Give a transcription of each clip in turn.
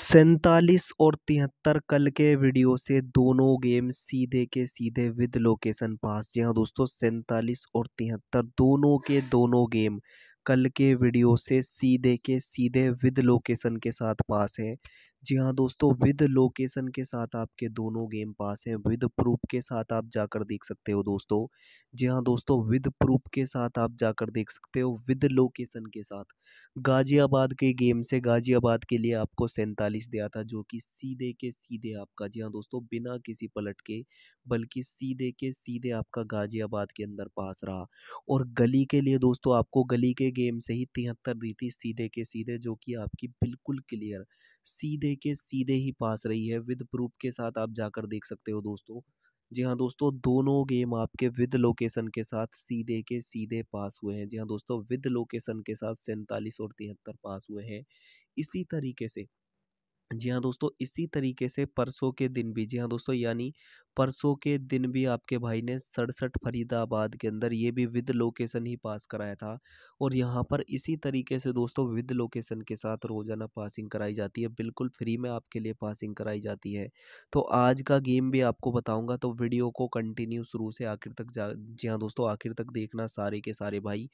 सैंतालीस और तिहत्तर कल के वीडियो से दोनों गेम सीधे के सीधे विद लोकेशन पास जी हाँ दोस्तों सैंतालीस और तिहत्तर दोनों के दोनों गेम कल के वीडियो से सीधे के सीधे विद लोकेशन के साथ पास हैं जी हाँ दोस्तों विद लोकेशन के साथ आपके दोनों गेम पास हैं विद प्रूफ के साथ आप जाकर देख सकते हो दोस्तों जी हाँ दोस्तों विद प्रूफ के साथ आप जाकर देख सकते हो विद लोकेशन के साथ गाज़ियाबाद के गेम से गाज़ियाबाद के लिए आपको सैंतालीस दिया था जो कि सीधे के सीधे आपका जी हाँ दोस्तों बिना किसी पलट के बल्कि सीधे के सीधे आपका गाज़ियाबाद के अंदर पास रहा और गली के लिए दोस्तों आपको गली के गेम से ही तिहत्तर दी थी सीधे के सीधे जो कि आपकी बिल्कुल क्लियर सीधे के सीधे ही पास रही है विद प्रूफ के साथ आप जाकर देख सकते हो दोस्तों जी हाँ दोस्तों दोनों गेम आपके विद लोकेशन के साथ सीधे के सीधे पास हुए हैं जी हाँ दोस्तों विद लोकेशन के साथ सैंतालीस और तिहत्तर पास हुए हैं इसी तरीके से जी हाँ दोस्तों इसी तरीके से परसों के दिन भी जी हाँ दोस्तों यानी परसों के दिन भी आपके भाई ने सड़सठ फरीदाबाद के अंदर ये भी विद लोकेशन ही पास कराया था और यहाँ पर इसी तरीके से दोस्तों विद लोकेशन के साथ रोज़ाना पासिंग कराई जाती है बिल्कुल फ्री में आपके लिए पासिंग कराई जाती है तो आज का गेम भी आपको बताऊँगा तो वीडियो को कंटिन्यू शुरू से आखिर तक जा जी हाँ दोस्तों आखिर तक देखना सारे के सारे भाई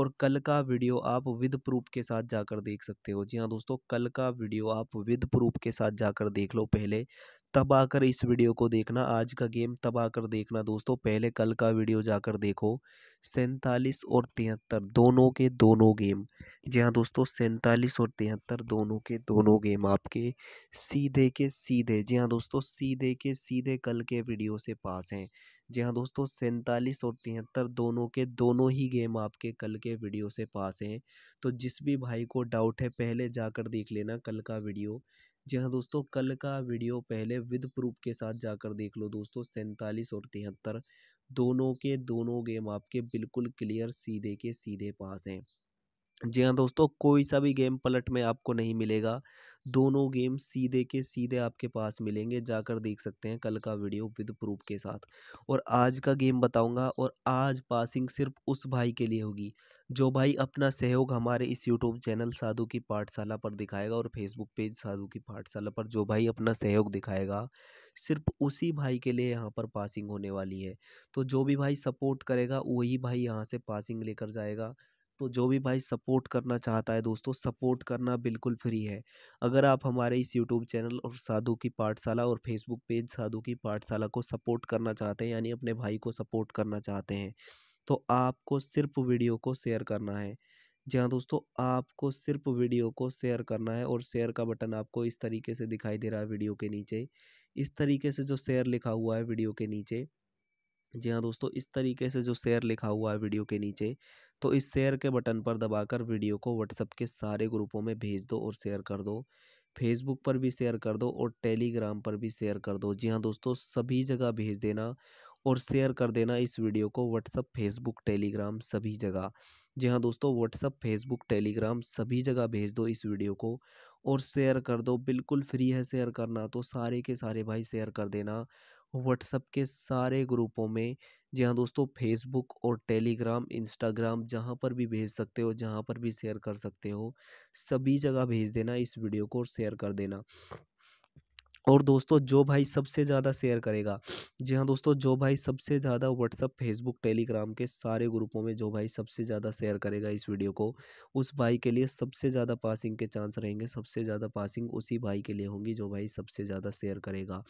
और कल का वीडियो आप विद प्रूफ के साथ जाकर देख सकते हो जी हाँ दोस्तों कल का वीडियो आप विद प्रूफ के साथ जाकर देख लो पहले तब आकर इस वीडियो को देखना आज का गेम तब आकर देखना दोस्तों पहले कल का वीडियो जाकर देखो सैंतालीस और तिहत्तर दोनों के दोनों गेम जी हाँ दोस्तों सैंतालीस और तिहत्तर दोनों के दोनों गेम आपके सीधे के सीधे जी हाँ दोस्तों सीधे के सीधे कल के वीडियो से पास हैं जी हाँ दोस्तों सैंतालीस और तिहत्तर दोनों के दोनों ही गेम आपके कल के वीडियो से पास हैं तो जिस भी भाई को डाउट है पहले जाकर देख लेना कल का वीडियो जी हाँ दोस्तों कल का वीडियो पहले विद प्रूफ के साथ जाकर देख लो दोस्तों सैंतालीस और तिहत्तर दोनों के दोनों गेम आपके बिल्कुल क्लियर सीधे के सीधे पास हैं जी हाँ दोस्तों कोई सा भी गेम पलट में आपको नहीं मिलेगा दोनों गेम सीधे के सीधे आपके पास मिलेंगे जाकर देख सकते हैं कल का वीडियो विद प्रूफ के साथ और आज का गेम बताऊंगा और आज पासिंग सिर्फ उस भाई के लिए होगी जो भाई अपना सहयोग हमारे इस यूट्यूब चैनल साधु की पाठशाला पर दिखाएगा और फेसबुक पेज साधु की पाठशाला पर जो भाई अपना सहयोग दिखाएगा सिर्फ उसी भाई के लिए यहाँ पर पासिंग होने वाली है तो जो भी भाई सपोर्ट करेगा वही भाई यहाँ से पासिंग लेकर जाएगा तो जो भी भाई सपोर्ट करना चाहता है दोस्तों सपोर्ट करना बिल्कुल फ्री है अगर आप हमारे इस यूट्यूब चैनल और साधु की पाठशाला और फेसबुक पेज साधु की पाठशाला को सपोर्ट करना चाहते हैं यानी अपने भाई को सपोर्ट करना चाहते हैं तो आपको सिर्फ वीडियो को शेयर करना है जी हाँ दोस्तों आपको सिर्फ वीडियो को शेयर करना है और शेयर का बटन आपको इस तरीके से दिखाई दे रहा है वीडियो के नीचे इस तरीके से जो शेयर लिखा हुआ है वीडियो के नीचे जी हाँ दोस्तों इस तरीके से जो शेयर लिखा हुआ है वीडियो के नीचे तो इस शेयर के बटन पर दबाकर वीडियो को व्हाट्सएप के सारे ग्रुपों में भेज दो और शेयर कर दो फेसबुक पर भी शेयर कर दो और टेलीग्राम पर भी शेयर कर दो जी हाँ दोस्तों सभी जगह भेज देना और शेयर कर देना इस वीडियो को व्हाट्सअप फेसबुक टेलीग्राम सभी जगह जी हाँ दोस्तों व्हाट्सअप फेसबुक टेलीग्राम सभी जगह भेज दो इस वीडियो को और शेयर कर दो बिल्कुल फ्री है शेयर करना तो सारे के सारे भाई शेयर कर देना व्हाट्सअप के सारे ग्रुपों में जी हाँ दोस्तों फेसबुक और टेलीग्राम इंस्टाग्राम जहाँ पर भी भेज सकते हो जहाँ पर भी शेयर कर सकते हो सभी जगह भेज देना इस वीडियो को और शेयर कर देना और दोस्तों जो भाई सबसे ज़्यादा शेयर करेगा जी हाँ दोस्तों जो भाई सबसे ज़्यादा व्हाट्सअप फेसबुक टेलीग्राम के सारे ग्रुपों में जो भाई सबसे ज़्यादा शेयर करेगा इस वीडियो को उस भाई के लिए सबसे ज़्यादा पासिंग के चांस रहेंगे सबसे ज़्यादा पासिंग उसी भाई के लिए होंगी जो भाई सबसे ज़्यादा शेयर करेगा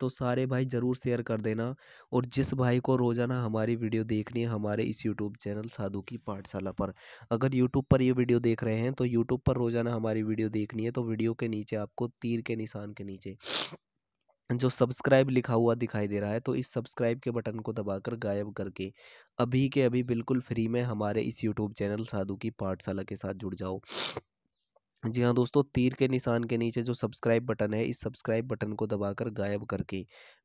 तो सारे भाई ज़रूर शेयर कर देना और जिस भाई को रोज़ाना हमारी वीडियो देखनी है हमारे इस यूट्यूब चैनल साधु की पाठशाला पर अगर यूट्यूब पर ये वीडियो देख रहे हैं तो यूट्यूब पर रोज़ाना हमारी वीडियो देखनी है तो वीडियो के नीचे आपको तीर के निशान के नीचे जो सब्सक्राइब लिखा हुआ दिखाई दे रहा है तो इस सब्सक्राइब के बटन को दबाकर गायब करके अभी के अभी बिल्कुल फ्री में हमारे इस यूट्यूब चैनल साधु की पाठशाला के साथ जुड़ जाओ जी हाँ दोस्तों तीर के निशान के नीचे जो सब्सक्राइब बटन है इस सब्सक्राइब बटन को दबाकर गायब करके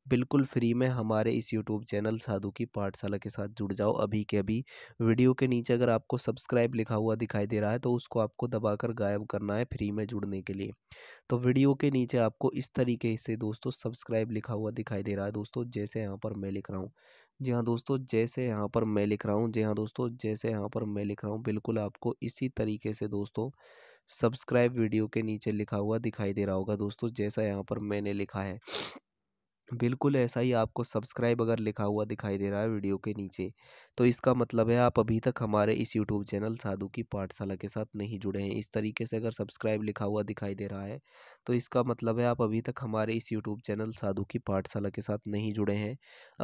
बिल्कुल फ्री में हमारे इस यूट्यूब चैनल साधु की पाठशाला के साथ जुड़ जाओ अभी के अभी वीडियो के नीचे अगर आपको सब्सक्राइब लिखा हुआ दिखाई दे रहा है तो उसको आपको दबाकर गायब करना है फ्री में जुड़ने के लिए तो वीडियो के नीचे आपको इस तरीके से दोस्तों सब्सक्राइब लिखा हुआ दिखाई दे रहा है दोस्तों जैसे यहाँ पर मैं लिख रहा हूँ जी हाँ दोस्तों जैसे यहाँ पर मैं लिख रहा हूँ जी हाँ दोस्तों जैसे यहाँ पर मैं लिख रहा हूँ बिल्कुल आपको इसी तरीके से दोस्तों सब्सक्राइब वीडियो के नीचे लिखा हुआ दिखाई दे रहा होगा दोस्तों जैसा यहाँ पर मैंने लिखा है बिल्कुल ऐसा ही आपको सब्सक्राइब अगर लिखा हुआ दिखाई दे रहा है वीडियो के नीचे तो इसका मतलब है आप अभी तक हमारे इस यूट्यूब चैनल साधु की पाठशाला के साथ नहीं जुड़े हैं इस तरीके से अगर सब्सक्राइब लिखा हुआ दिखाई दे रहा है तो इसका मतलब है आप अभी तक हमारे इस यूट्यूब चैनल साधु की पाठशाला के साथ नहीं जुड़े हैं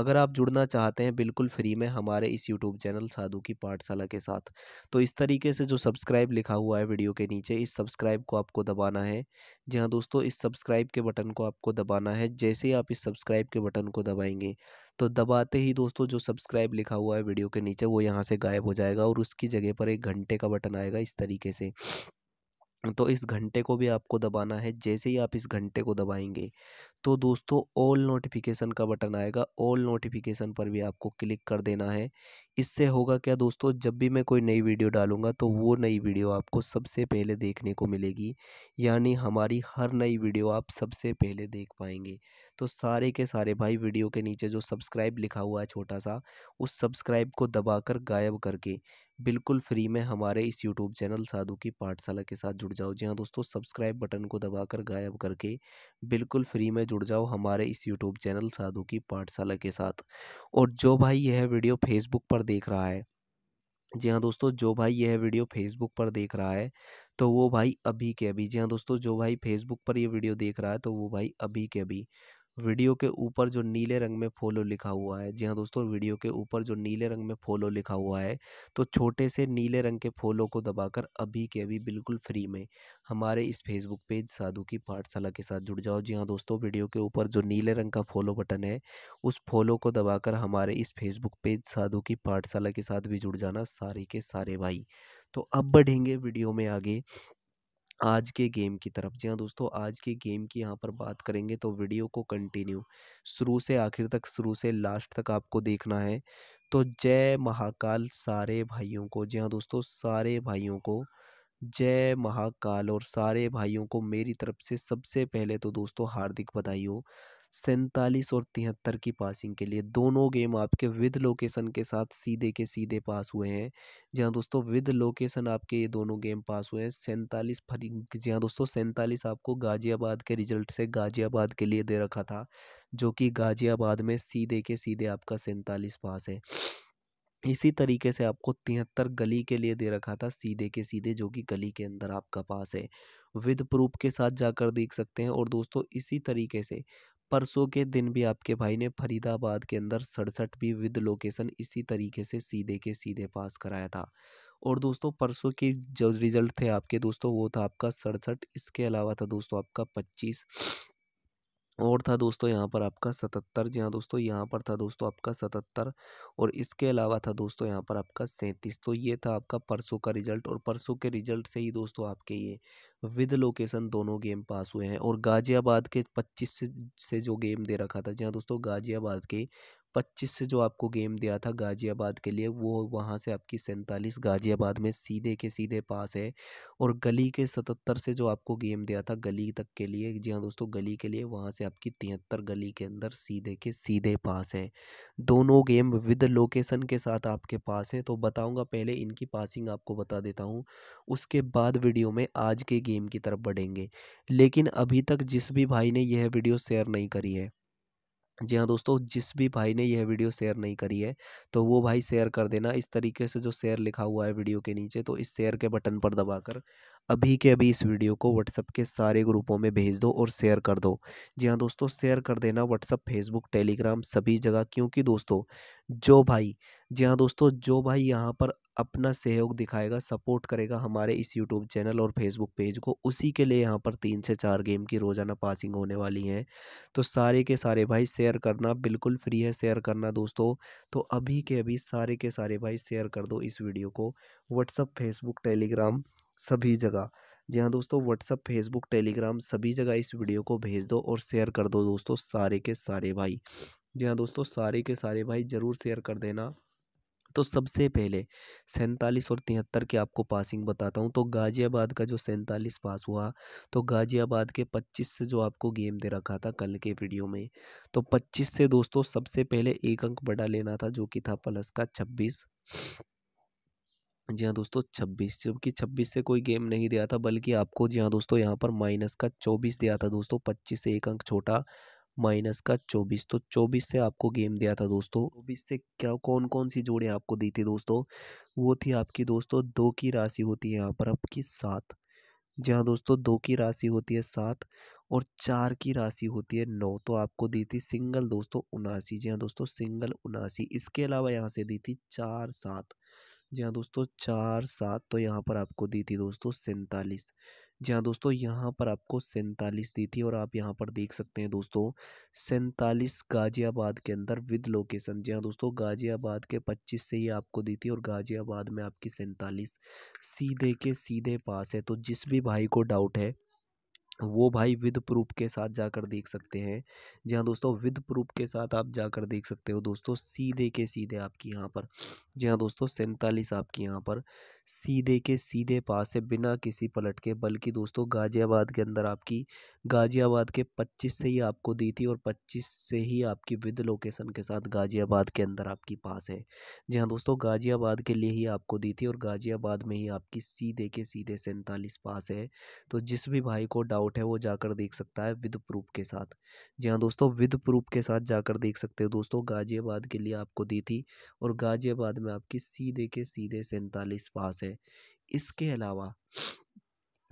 अगर आप जुड़ना चाहते हैं बिल्कुल फ्री में हमारे इस यूट्यूब चैनल साधु की पाठशाला के साथ तो इस तरीके से जो सब्सक्राइब लिखा हुआ है वीडियो के नीचे इस सब्सक्राइब को आपको दबाना है जी हाँ दोस्तों इस सब्सक्राइब के बटन को आपको दबाना है जैसे ही आप इस सब्सक्राइब के बटन को दबाएंगे तो दबाते ही दोस्तों जो सब्सक्राइब लिखा हुआ है वीडियो के नीचे वो यहाँ से गायब हो जाएगा और उसकी जगह पर एक घंटे का बटन आएगा इस तरीके से तो इस घंटे को भी आपको दबाना है जैसे ही आप इस घंटे को दबाएंगे तो दोस्तों ऑल नोटिफिकेशन का बटन आएगा ऑल नोटिफिकेशन पर भी आपको क्लिक कर देना है इससे होगा क्या दोस्तों जब भी मैं कोई नई वीडियो डालूँगा तो वो नई वीडियो आपको सबसे पहले देखने को मिलेगी यानी हमारी हर नई वीडियो आप सबसे पहले देख पाएंगे तो सारे के सारे भाई वीडियो के नीचे जो सब्सक्राइब लिखा हुआ है छोटा सा उस सब्सक्राइब को दबाकर गायब करके बिल्कुल फ्री में हमारे इस यूट्यूब चैनल साधु की पाठशाला के साथ जुड़ जाओ जी हाँ दोस्तों सब्सक्राइब बटन को दबाकर गायब करके बिल्कुल फ्री में जुड़ जाओ हमारे इस यूट्यूब चैनल साधु की पाठशाला के साथ और जो भाई यह वीडियो फेसबुक पर देख रहा है जी हाँ दोस्तों जो भाई यह वीडियो फेसबुक पर देख रहा है तो वो भाई अभी के अभी जी हाँ दोस्तों जो भाई फेसबुक पर यह वीडियो देख रहा है तो वो भाई अभी के अभी वीडियो के ऊपर जो नीले रंग में फॉलो लिखा हुआ है जी हाँ दोस्तों वीडियो के ऊपर जो नीले रंग में फॉलो लिखा हुआ है तो छोटे से नीले रंग के फॉलो को दबाकर अभी के अभी बिल्कुल फ्री में हमारे इस फेसबुक पेज साधु की पाठशाला के साथ जुड़ जाओ जी हाँ दोस्तों वीडियो के ऊपर जो नीले रंग का फॉलो बटन है उस फॉलो को दबाकर हमारे इस फेसबुक पेज साधु की पाठशाला के साथ भी जुड़ जाना सारे के सारे भाई तो अब बढ़ेंगे वीडियो में आगे आज के गेम की तरफ जी हाँ दोस्तों आज के गेम की यहाँ पर बात करेंगे तो वीडियो को कंटिन्यू शुरू से आखिर तक शुरू से लास्ट तक आपको देखना है तो जय महाकाल सारे भाइयों को जी हाँ दोस्तों सारे भाइयों को जय महाकाल और सारे भाइयों को मेरी तरफ से सबसे पहले तो दोस्तों हार्दिक बधाई हो सैंतालीस और तिहत्तर की पासिंग के लिए दोनों गेम आपके विद लोकेशन के साथ सीधे के सीधे पास हुए हैं जी हाँ दोस्तों विद लोकेशन आपके ये दोनों गेम पास हुए हैं सैंतालीस फरी जी हाँ दोस्तों सैंतालीस आपको गाजियाबाद के रिजल्ट से गाजियाबाद के लिए दे रखा था जो कि गाजियाबाद में सीधे के सीधे आपका सैंतालीस पास है इसी तरीके से आपको तिहत्तर गली के लिए दे रखा था सीधे के सीधे जो कि गली के अंदर आपका पास है विद प्रूफ के साथ जाकर देख सकते हैं और दोस्तों इसी तरीके से परसों के दिन भी आपके भाई ने फरीदाबाद के अंदर सड़सठ भी विद लोकेशन इसी तरीके से सीधे के सीधे पास कराया था और दोस्तों परसों के जो रिज़ल्ट थे आपके दोस्तों वो था आपका सड़सठ इसके अलावा था दोस्तों आपका पच्चीस और था दोस्तों यहाँ पर आपका सतहत्तर जी हाँ दोस्तों यहाँ पर था दोस्तों आपका सतहत्तर और इसके अलावा था दोस्तों यहाँ पर आपका सैंतीस तो ये था आपका परसों का रिजल्ट और परसों के रिजल्ट से ही दोस्तों आपके ये विद लोकेशन दोनों गेम पास हुए हैं और गाज़ियाबाद के पच्चीस से जो गेम दे रखा था जी हाँ दोस्तों गाज़ियाबाद के पच्चीस से जो आपको गेम दिया था गाज़ियाबाद के लिए वो वहाँ से आपकी सैंतालीस गाज़ियाबाद में सीधे के सीधे पास है और गली के सतहत्तर से जो आपको गेम दिया था गली तक के लिए जी हाँ दोस्तों गली के लिए वहाँ से आपकी तिहत्तर गली के अंदर सीधे के सीधे पास है दोनों गेम विद लोकेशन के साथ आपके पास है तो बताऊँगा पहले इनकी पासिंग आपको बता देता हूँ उसके बाद वीडियो में आज के गेम की तरफ बढ़ेंगे लेकिन अभी तक जिस भी भाई ने यह वीडियो शेयर नहीं करी है जी हाँ दोस्तों जिस भी भाई ने यह वीडियो शेयर नहीं करी है तो वो भाई शेयर कर देना इस तरीके से जो शेयर लिखा हुआ है वीडियो के नीचे तो इस शेयर के बटन पर दबाकर अभी के अभी इस वीडियो को व्हाट्सअप के सारे ग्रुपों में भेज दो और शेयर कर दो जी हाँ दोस्तों शेयर कर देना व्हाट्सअप फेसबुक टेलीग्राम सभी जगह क्योंकि दोस्तों जो भाई जी हाँ दोस्तों जो भाई यहाँ पर अपना सहयोग दिखाएगा सपोर्ट करेगा हमारे इस यूट्यूब चैनल और फेसबुक पेज को उसी के लिए यहाँ पर तीन से चार गेम की रोज़ाना पासिंग होने वाली हैं तो सारे के सारे भाई शेयर करना बिल्कुल फ्री है शेयर करना दोस्तों तो अभी के अभी सारे के सारे भाई शेयर कर दो इस वीडियो को व्हाट्सअप फेसबुक टेलीग्राम सभी जगह जी हाँ दोस्तों व्हाट्सअप फेसबुक टेलीग्राम सभी जगह इस वीडियो को भेज दो और शेयर कर दो दोस्तों सारे के सारे भाई जी हाँ दोस्तों सारे के सारे भाई ज़रूर शेयर कर देना तो सबसे पहले सैंतालीस और तिहत्तर के आपको पासिंग बताता हूँ तो गाज़ियाबाद का जो सैंतालीस पास हुआ तो गाज़ियाबाद के पच्चीस से जो आपको गेम दे रखा था कल के वीडियो में तो पच्चीस से दोस्तों सबसे पहले एक अंक बड़ा लेना था जो कि था प्लस का छब्बीस जी हाँ दोस्तों 26 जबकि 26 से कोई गेम नहीं दिया था बल्कि आपको जी हाँ दोस्तों यहाँ पर माइनस का 24 दिया था दोस्तों 25 से एक अंक छोटा माइनस का 24 तो 24 से आपको गेम दिया था दोस्तों चौबीस से क्या कौन कौन सी जोड़ें आपको दी थी दोस्तों वो थी आपकी दोस्तों दो की राशि होती है यहाँ पर आपकी सात जी हाँ दोस्तों दो की राशि होती है सात और चार की राशि होती है नौ तो आपको दी थी सिंगल दोस्तों उनासी जी हाँ दोस्तों सिंगल उनासी इसके अलावा यहाँ से दी थी चार सात जी हाँ दोस्तों चार सात तो यहाँ पर आपको दी थी दोस्तों सैंतालीस जी हाँ दोस्तों यहाँ पर आपको सैंतालीस दी थी और आप यहाँ पर देख सकते हैं दोस्तों सैंतालीस गाजियाबाद के अंदर विद लोकेशन जी हाँ दोस्तों गाजियाबाद के पच्चीस से ही आपको दी थी और गाजियाबाद में आपकी सैंतालीस सीधे के सीधे पास है तो जिस भी भाई को डाउट है वो भाई विद प्रूफ के साथ जाकर देख सकते हैं जी हाँ दोस्तों विद प्रूफ के साथ आप जाकर देख सकते हो दोस्तों सीधे के सीधे आपकी यहाँ पर जी हाँ दोस्तों सैंतालीस आपकी यहाँ पर सीधे के सीधे पास है बिना किसी पलट के बल्कि दोस्तों गाज़ियाबाद के अंदर आपकी गाज़ियाबाद के 25 से ही आपको दी थी और 25 से ही आपकी विद लोकेशन के साथ गाज़ियाबाद के अंदर आपकी पास है जी हाँ दोस्तों गाज़ियाबाद के लिए ही आपको दी थी और गाज़ियाबाद में ही आपकी सीधे के सीधे सैंतालीस पास है तो जिस भी भाई को डाउट है वो जाकर देख सकता है विद प्रूफ के साथ जी हाँ दोस्तों विद प्रूफ के साथ जाकर देख सकते हो दोस्तों गाज़ियाबाद के लिए आपको दी थी और गाज़ियाबाद में आपकी सीधे के सीधे सैंतालीस पास पास है इसके अलावा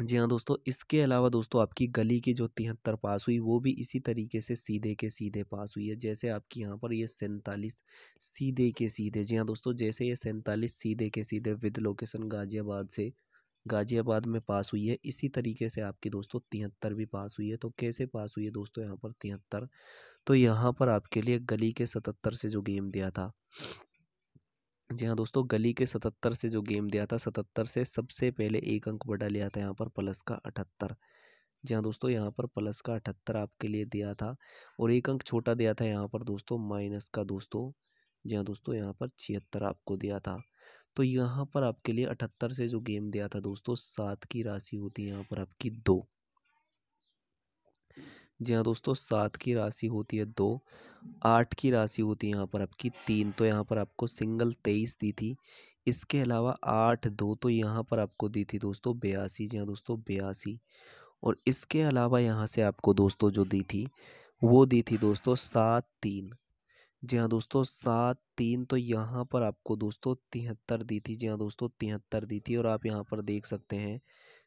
जी हाँ दोस्तों इसके अलावा दोस्तों आपकी गली की जो तिहत्तर पास हुई वो भी इसी तरीके से सीधे के सीधे पास हुई है जैसे आपकी यहाँ पर ये सैंतालीस सीधे के सीधे जी हाँ दोस्तों जैसे ये सैंतालीस सीधे के सीधे विद लोकेशन गाज़ियाबाद से गाज़ियाबाद में पास हुई है इसी तरीके से आपकी दोस्तों तिहत्तर भी पास हुई है तो कैसे पास हुई है दोस्तों यहाँ पर तिहत्तर तो यहाँ पर आपके लिए गली के सतहत्तर से जो गेम दिया था जी हाँ दोस्तों गली के सतहत्तर से जो गेम दिया था सतहत्तर से सबसे पहले एक अंक बड़ा लिया था यहाँ पर प्लस का अठहत्तर जी हाँ दोस्तों यहाँ पर प्लस का अठहत्तर आपके लिए दिया था और एक अंक छोटा दिया था यहाँ पर दोस्तों माइनस का दोस्तों जी हाँ दोस्तों यहाँ पर छिहत्तर आपको दिया था तो यहाँ पर आपके लिए अठहत्तर से जो गेम दिया था दोस्तों सात की राशि होती है यहाँ पर आपकी दो जी हाँ दोस्तों सात की राशि होती है दो आठ की राशि होती है यहाँ पर आपकी तीन तो यहाँ पर आपको सिंगल तेईस दी थी इसके अलावा आठ दो तो यहाँ पर आपको दी थी दोस्तों बयासी जी हाँ दोस्तों बयासी और इसके अलावा यहाँ से आपको दोस्तों जो दी थी वो दी थी दोस्तों सात तीन जी हाँ दोस्तों सात तीन तो यहाँ पर आपको दोस्तों तिहत्तर दी थी जी हाँ दोस्तों तिहत्तर दी थी और आप यहाँ पर देख सकते हैं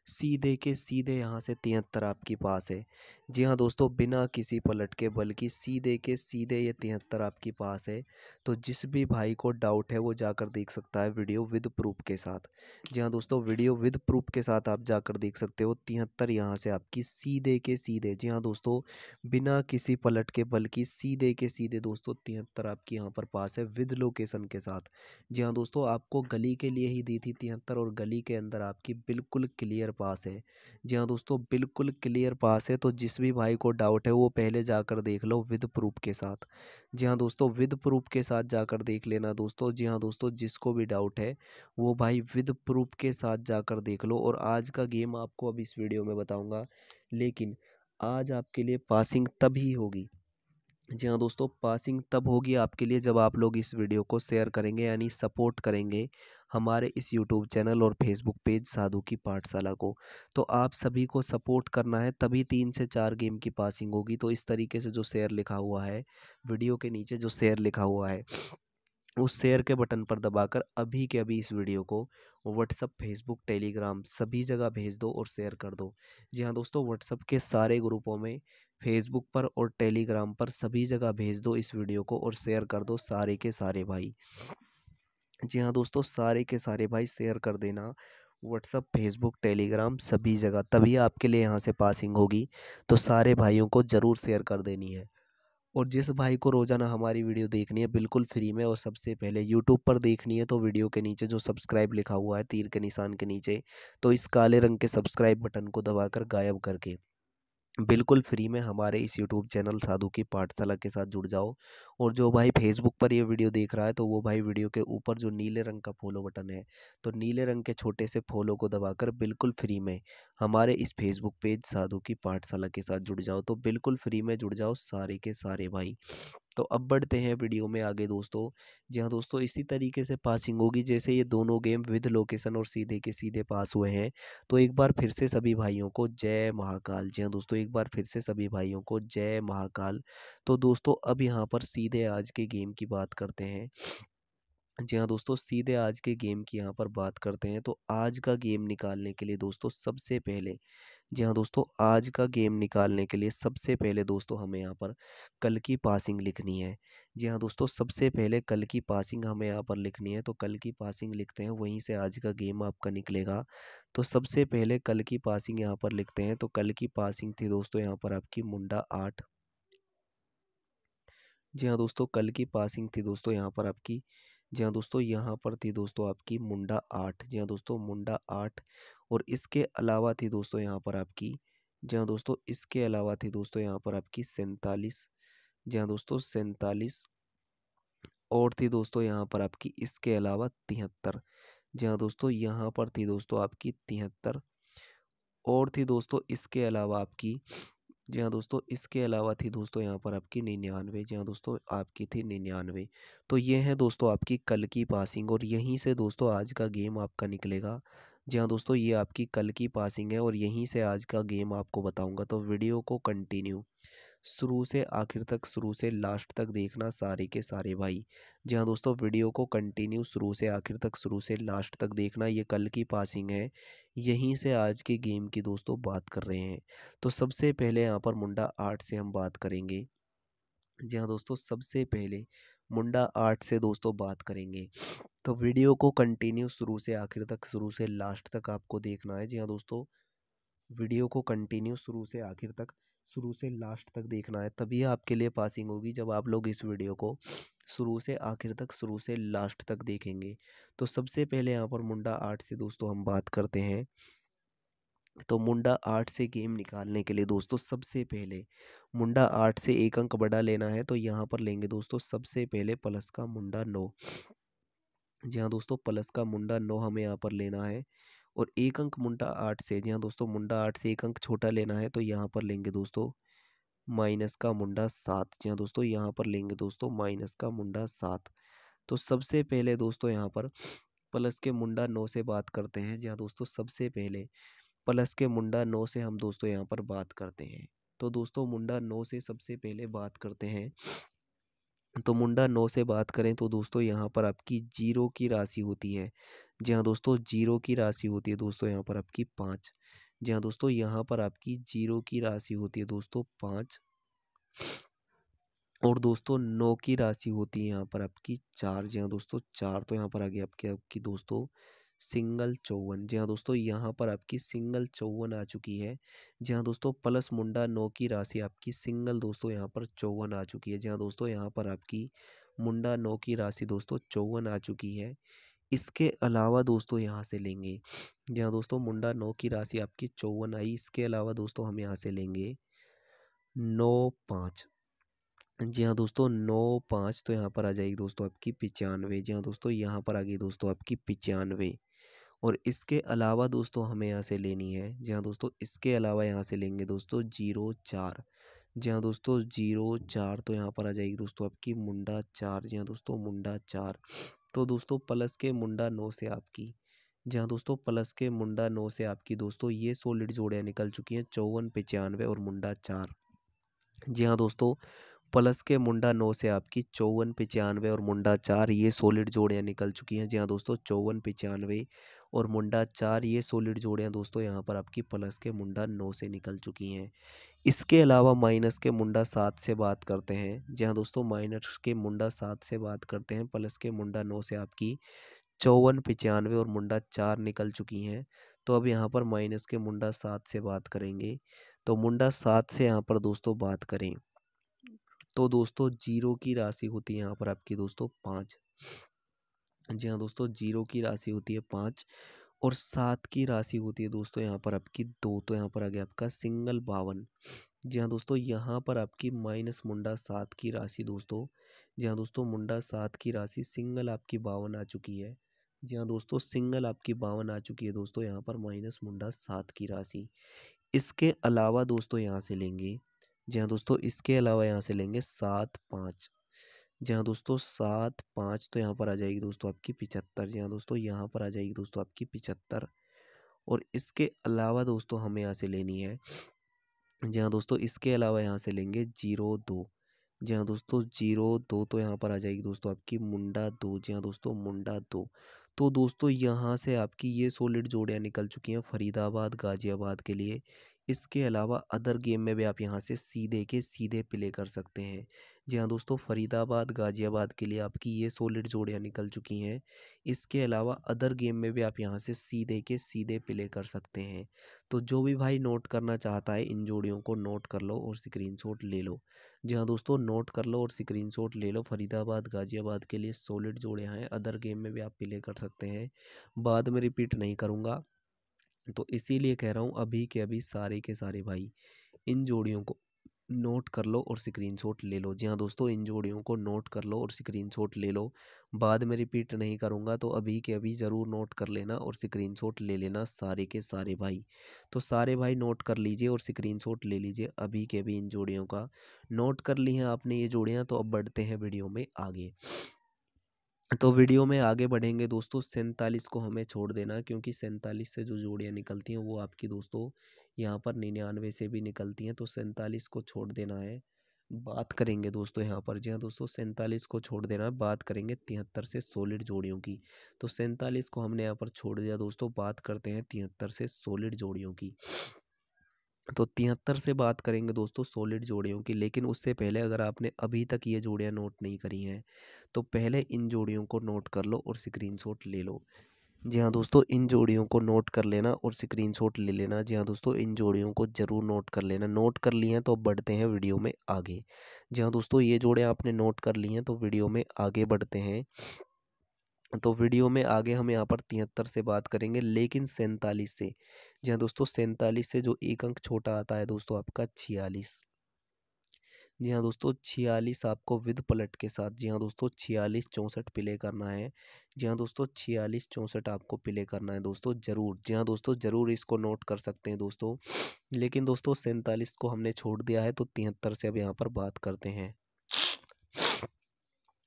सीधे के सीधे यहाँ से तिहत्तर आपके पास है जी हाँ दोस्तों बिना किसी पलट के बल्कि सीधे के सीधे ये तिहत्तर आपके पास है तो जिस भी भाई को डाउट है वो जाकर देख सकता है वीडियो विद प्रूफ के साथ जी हाँ दोस्तों वीडियो विद प्रूफ के साथ आप जाकर देख सकते हो तिहत्तर यहाँ से आपकी सीधे के सीधे जी हाँ दोस्तों बिना किसी पलट के बल्कि सीधे के सीधे दोस्तों तिहत्तर आपकी यहाँ पर पास है विद लोकेशन के साथ जी हाँ दोस्तों आपको गली के लिए ही दी थी तिहत्तर और गली के अंदर आपकी बिल्कुल क्लियर पास है जी हाँ दोस्तों बिल्कुल क्लियर पास है तो जिस भी भाई को डाउट है वो पहले जाकर देख लो विद प्रूफ के साथ जी हाँ दोस्तों विद प्रूफ के साथ जाकर देख लेना दोस्तों जी हाँ दोस्तों जिसको भी डाउट है वो भाई विद प्रूफ के साथ जाकर देख लो और आज का गेम आपको अब इस वीडियो में बताऊँगा लेकिन आज आपके लिए पासिंग तब ही होगी जी हाँ दोस्तों पासिंग तब होगी आपके लिए जब आप लोग इस वीडियो को शेयर करेंगे यानी सपोर्ट करेंगे हमारे इस यूट्यूब चैनल और फेसबुक पेज साधु की पाठशाला को तो आप सभी को सपोर्ट करना है तभी तीन से चार गेम की पासिंग होगी तो इस तरीके से जो शेयर लिखा हुआ है वीडियो के नीचे जो शेयर लिखा हुआ है उस शेयर के बटन पर दबाकर अभी के अभी इस वीडियो को व्हाट्सअप फेसबुक टेलीग्राम सभी जगह भेज दो और शेयर कर दो जी हाँ दोस्तों व्हाट्सअप के सारे ग्रुपों में फेसबुक पर और टेलीग्राम पर सभी जगह भेज दो इस वीडियो को और शेयर कर दो सारे के सारे भाई जी हाँ दोस्तों सारे के सारे भाई शेयर कर देना व्हाट्सअप फेसबुक टेलीग्राम सभी जगह तभी आपके लिए यहाँ से पासिंग होगी तो सारे भाइयों को ज़रूर शेयर कर देनी है और जिस भाई को रोज़ाना हमारी वीडियो देखनी है बिल्कुल फ्री में और सबसे पहले यूट्यूब पर देखनी है तो वीडियो के नीचे जो सब्सक्राइब लिखा हुआ है तीर के निशान के नीचे तो इस काले रंग के सब्सक्राइब बटन को दबाकर गायब करके बिल्कुल फ्री में हमारे इस यूट्यूब चैनल साधु की पाठशाला के साथ जुड़ जाओ और जो भाई फेसबुक पर ये वीडियो देख रहा है तो वो भाई वीडियो के ऊपर जो नीले रंग का फॉलो बटन है तो नीले रंग के छोटे से फॉलो को दबाकर बिल्कुल फ्री में हमारे इस फेसबुक पेज साधु की पाठशाला के साथ जुड़ जाओ तो बिल्कुल फ्री में जुड़ जाओ सारे के सारे भाई तो अब बढ़ते हैं वीडियो में आगे दोस्तों जी हाँ दोस्तों इसी तरीके से पासिंग होगी जैसे ये दोनों गेम विद लोकेशन और सीधे के सीधे पास हुए हैं तो एक बार फिर से सभी भाइयों को जय महाकाल जी हाँ दोस्तों एक बार फिर से सभी भाइयों को जय महाकाल तो दोस्तों अब यहाँ पर सीधे आज के गेम की बात करते हैं जी हाँ दोस्तों, सीधे आज के गेम की यहाँ पर बात करते हैं, तो आज का गेम निकालने के लिए दोस्तों सबसे पहले जी हाँ दोस्तों, आज का गेम निकालने के लिए सबसे पहले दोस्तों हमें यहाँ पर कल की पासिंग लिखनी है। जी हाँ दोस्तों, सबसे पहले कल की पासिंग हमें यहाँ पर लिखनी है, तो कल की पासिंग लिखते हैं, वहीं से आज का गेम आपका निकलेगा। तो सबसे पहले कल की पासिंग यहाँ पर लिखते हैं, तो कल की पासिंग थी दोस्तों यहाँ पर आपकी मुंडा आठ जी हाँ दोस्तों, कल की पासिंग थी दोस्तों यहाँ पर आपकी जी हाँ दोस्तों यहाँ पर थी दोस्तों आपकी मुंडा आठ जी हाँ दोस्तों मुंडा आठ और इसके अलावा थी दोस्तों यहाँ पर आपकी जी हाँ दोस्तों इसके अलावा थी दोस्तों यहाँ पर आपकी सैंतालीस जी हाँ दोस्तों सैंतालीस और थी दोस्तों यहाँ पर आपकी इसके अलावा तिहत्तर जी हाँ दोस्तों यहाँ पर थी दोस्तों आपकी तिहत्तर और थी दोस्तों इसके अलावा आपकी जी हाँ दोस्तों इसके अलावा थी दोस्तों यहाँ पर आपकी निन्यानवे जी हाँ दोस्तों आपकी थी निन्यानवे तो ये है दोस्तों आपकी कल की पासिंग और यहीं से दोस्तों आज का गेम आपका निकलेगा जी हाँ दोस्तों ये आपकी कल की पासिंग है और यहीं से आज का गेम आपको बताऊंगा तो वीडियो को कंटिन्यू शुरू से आखिर तक शुरू से लास्ट तक देखना सारे के सारे भाई जी हाँ दोस्तों वीडियो को कंटिन्यू शुरू से आखिर तक शुरू से लास्ट तक देखना ये कल की पासिंग है यहीं से आज के गेम की दोस्तों बात कर रहे हैं तो सबसे पहले यहाँ पर मुंडा आठ से हम बात करेंगे जी हाँ दोस्तों सबसे पहले मुंडा आर्ट से दोस्तों बात करेंगे तो वीडियो को कंटिन्यू शुरू से आखिर तक शुरू से लास्ट तक आपको देखना है जी हाँ दोस्तों वीडियो को कंटिन्यू शुरू से आखिर तक शुरू से लास्ट तक देखना है तभी आपके लिए पासिंग होगी जब आप लोग इस वीडियो को शुरू से आखिर तक शुरू से लास्ट तक देखेंगे तो सबसे पहले यहाँ पर मुंडा आठ से दोस्तों हम बात करते हैं तो मुंडा आठ से गेम निकालने के लिए दोस्तों सबसे पहले मुंडा आठ से एक अंक बड़ा लेना है तो यहाँ पर लेंगे दोस्तों सबसे पहले प्लस का मुंडा नौ जी हाँ दोस्तों प्लस का मुंडा नौ हमें यहाँ पर लेना है और एक अंक मुंडा आठ से जी हाँ दोस्तों मुंडा आठ से एक अंक छोटा लेना है तो यहाँ पर लेंगे दोस्तों माइनस का मुंडा सात जी हाँ दोस्तों यहाँ पर लेंगे दोस्तों माइनस का मुंडा सात तो सबसे पहले दोस्तों यहाँ पर प्लस के मुंडा नौ से बात करते हैं जी हाँ दोस्तों सबसे पहले प्लस के मुंडा नौ से हम दोस्तों यहाँ पर बात करते हैं तो दोस्तों मुंडा नौ से सबसे पहले बात करते हैं तो मुंडा नौ से बात करें तो दोस्तों यहाँ पर आपकी जीरो की राशि होती है जी हाँ दोस्तों जीरो की राशि होती है दोस्तों यहाँ पर आपकी पाँच जी हाँ दोस्तों यहाँ पर आपकी जीरो की राशि होती है दोस्तों पाँच और दोस्तों नौ की राशि होती है यहाँ पर आपकी चार जी हाँ दोस्तों चार तो यहाँ पर आ गया आपकी आपकी दोस्तों सिंगल चौवन जी हाँ दोस्तों यहाँ पर आपकी सिंगल चौवन आ चुकी है जी हाँ दोस्तों प्लस मुंडा नौ की राशि आपकी सिंगल दोस्तों यहाँ पर चौवन आ चुकी है जी हाँ दोस्तों यहाँ पर आपकी मुंडा नौ की राशि दोस्तों चौवन आ चुकी है इसके अलावा दोस्तों यहाँ से लेंगे जी हाँ दोस्तों मुंडा नौ की राशि आपकी चौवन आई इसके अलावा दोस्तों हम यहाँ से लेंगे नौ पाँच जी हाँ दोस्तों नौ पाँच तो यहाँ पर आ जाएगी दोस्तों आपकी पचानवे जी हाँ दोस्तों यहाँ पर आ गई दोस्तों आपकी पचानवे और इसके अलावा दोस्तों हमें यहाँ से लेनी है जी हाँ दोस्तों इसके अलावा यहाँ से लेंगे दोस्तों जीरो चार जी हाँ दोस्तों जीरो चार तो यहाँ पर आ जाएगी दोस्तों आपकी मुंडा चार जी हाँ दोस्तों मुंडा चार तो दोस्तों प्लस के मुंडा नौ से आपकी जी हाँ दोस्तों प्लस के मुंडा नौ से आपकी दोस्तों ये सोलिड जोड़ियाँ निकल चुकी हैं चौवन पचानवे और मुंडा चार जी हाँ दोस्तों प्लस के मुंडा नौ से आपकी चौवन पचानवे और मुंडा चार ये सोलिड जोड़ियाँ निकल चुकी हैं जी हाँ दोस्तों चौवन पचानवे और मुंडा चार ये सोलिड हैं दोस्तों यहाँ पर आपकी प्लस के मुंडा नौ से निकल चुकी हैं इसके अलावा माइनस के मुंडा सात से बात करते हैं जहाँ दोस्तों माइनस के मुंडा सात से बात करते हैं प्लस के मुंडा नौ से आपकी चौवन पचानवे और मुंडा चार निकल चुकी हैं तो अब यहाँ पर माइनस के मुंडा सात से बात करेंगे तो मुंडा सात से यहाँ पर दोस्तों बात करें तो दोस्तों जीरो की राशि होती है यहाँ पर आपकी दोस्तों पाँच जी हाँ दोस्तों जीरो की राशि होती है पाँच और सात की राशि होती है दोस्तों यहाँ पर आपकी दो तो यहाँ पर आ गया आपका सिंगल बावन जी हाँ दोस्तों यहाँ पर आपकी माइनस मुंडा सात की राशि दोस्तों जी हाँ दोस्तों मुंडा सात की राशि सिंगल आपकी बावन आ चुकी है जी हाँ दोस्तों सिंगल आपकी बावन आ चुकी है दोस्तों यहाँ पर माइनस मुंडा सात की राशि इसके अलावा दोस्तों यहाँ से लेंगे जी हाँ दोस्तों इसके अलावा यहाँ से लेंगे सात पाँच जी हाँ दोस्तों सात पाँच तो यहाँ पर आ जाएगी दोस्तों आपकी पिचहत्तर जी हाँ दोस्तों यहाँ पर आ जाएगी दोस्तों आपकी पिचहत्तर और इसके अलावा दोस्तों हमें यहाँ से लेनी है जी हाँ दोस्तों इसके अलावा यहाँ से लेंगे जीरो दो जी हाँ दोस्तों जीरो दो तो यहाँ पर आ जाएगी दोस्तों आपकी मुंडा दो जी हाँ दोस्तों मुंडा दो तो दोस्तों यहाँ से आपकी ये सोलिड जोड़ियाँ निकल चुकी हैं फरीदाबाद गाज़ियाबाद के लिए इसके अलावा अदर गेम में भी आप यहाँ से सीधे के सीधे प्ले कर सकते हैं जी हाँ दोस्तों फरीदाबाद गाज़ियाबाद के लिए आपकी ये सोलिड जोड़ियाँ निकल चुकी हैं इसके अलावा अदर गेम में भी आप यहाँ से सीधे के सीधे प्ले कर सकते हैं तो जो भी भाई नोट करना चाहता है इन जोड़ियों को नोट कर लो और स्क्रीनशॉट ले लो जी हाँ दोस्तों नोट कर लो और स्क्रीनशॉट ले लो फरीदाबाद गाज़ियाबाद के लिए सोलिड जोड़ियाँ हैं अदर गेम में भी आप प्ले कर सकते हैं बाद में रिपीट नहीं करूँगा तो इसीलिए कह रहा हूँ अभी के अभी सारे के सारे भाई इन जोड़ियों को नोट कर लो और स्क्रीनशॉट ले लो जी हाँ दोस्तों इन जोड़ियों को नोट कर लो और स्क्रीनशॉट ले लो बाद में रिपीट नहीं करूँगा तो अभी के अभी ज़रूर नोट कर लेना और स्क्रीनशॉट ले लेना सारे के सारे भाई तो सारे भाई नोट कर लीजिए और स्क्रीनशॉट ले लीजिए अभी के अभी इन जोड़ियों का नोट कर ली हैं आपने ये जोड़ियाँ तो अब बढ़ते हैं वीडियो में आगे तो वीडियो में आगे बढ़ेंगे दोस्तों सैंतालीस को हमें छोड़ देना क्योंकि सैंतालीस से जो जोड़ियाँ निकलती हैं वो आपकी दोस्तों यहाँ पर निन्यानवे से भी निकलती हैं तो सैंतालीस को छोड़ देना है बात करेंगे दोस्तों यहाँ पर जी हाँ दोस्तों सैंतालीस को छोड़ देना है बात करेंगे तिहत्तर से सोलिड जोड़ियों की तो सैंतालीस को हमने यहाँ पर छोड़ दिया दोस्तों बात करते हैं तिहत्तर से सोलिड जोड़ियों की तो तिहत्तर से बात करेंगे दोस्तों सॉलिड जोड़ियों की लेकिन उससे पहले अगर आपने अभी तक ये जोड़ियाँ नोट नहीं करी हैं तो पहले इन जोड़ियों को नोट कर लो और स्क्रीनशॉट ले लो जी हाँ दोस्तों इन जोड़ियों को नोट कर लेना और स्क्रीनशॉट ले लेना जी हाँ दोस्तों इन जोड़ियों को ज़रूर नोट कर लेना नोट कर लिए हैं तो बढ़ते हैं वीडियो में आगे जी हाँ दोस्तों ये जोड़े आपने नोट कर ली हैं तो वीडियो में आगे बढ़ते हैं तो वीडियो में आगे हम यहाँ पर तिहत्तर से बात करेंगे लेकिन सैंतालीस से जी हाँ दोस्तों सैंतालीस से जो एक अंक छोटा आता है दोस्तों आपका छियालीस जी हाँ दोस्तों छियालीस आपको विद पलट के साथ जी हाँ दोस्तों छियालीस चौंसठ प्ले करना है जी हाँ दोस्तों छियालीस चौंसठ आपको प्ले करना है दोस्तों ज़रूर जी हाँ दोस्तों ज़रूर इसको नोट कर सकते हैं दोस्तों लेकिन दोस्तों सैंतालीस को हमने छोड़ दिया है तो तिहत्तर से अब यहाँ पर बात करते हैं